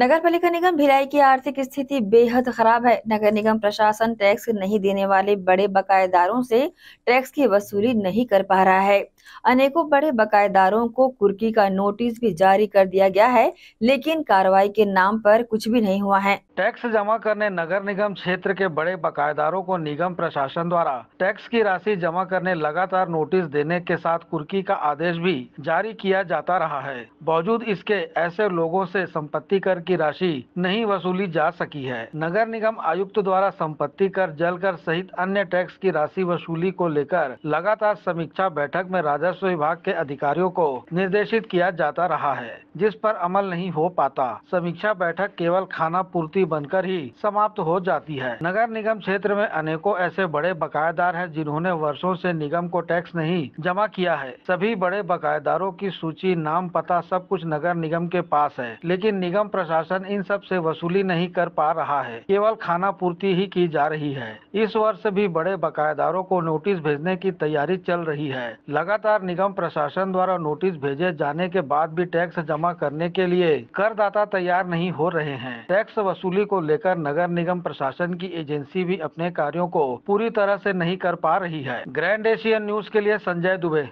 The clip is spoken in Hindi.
नगर पालिका निगम भिलाई की आर्थिक स्थिति बेहद खराब है नगर निगम प्रशासन टैक्स नहीं देने वाले बड़े बकायेदारों से टैक्स की वसूली नहीं कर पा रहा है अनेकों बड़े बकायेदारों को कुर्की का नोटिस भी जारी कर दिया गया है लेकिन कार्रवाई के नाम पर कुछ भी नहीं हुआ है टैक्स जमा करने नगर निगम क्षेत्र के बड़े बकायेदारों को निगम प्रशासन द्वारा टैक्स की राशि जमा करने लगातार नोटिस देने के साथ कुर्की का आदेश भी जारी किया जाता रहा है बावजूद इसके ऐसे लोगों से संपत्ति कर की राशि नहीं वसूली जा सकी है नगर निगम आयुक्त द्वारा संपत्ति कर जल कर सहित अन्य टैक्स की राशि वसूली को लेकर लगातार समीक्षा बैठक में राजस्व विभाग के अधिकारियों को निर्देशित किया जाता रहा है जिस पर अमल नहीं हो पाता समीक्षा बैठक केवल खाना पूर्ति बनकर ही समाप्त हो जाती है नगर निगम क्षेत्र में अनेकों ऐसे बड़े बकायेदार हैं जिन्होंने वर्षों से निगम को टैक्स नहीं जमा किया है सभी बड़े बकायेदारों की सूची नाम पता सब कुछ नगर निगम के पास है लेकिन निगम प्रशासन इन सब से वसूली नहीं कर पा रहा है केवल खाना पूर्ति ही की जा रही है इस वर्ष भी बड़े बकायेदारों को नोटिस भेजने की तैयारी चल रही है लगातार लगातार निगम प्रशासन द्वारा नोटिस भेजे जाने के बाद भी टैक्स जमा करने के लिए करदाता तैयार नहीं हो रहे हैं टैक्स वसूली को लेकर नगर निगम प्रशासन की एजेंसी भी अपने कार्यों को पूरी तरह से नहीं कर पा रही है ग्रैंड एशियन न्यूज के लिए संजय दुबे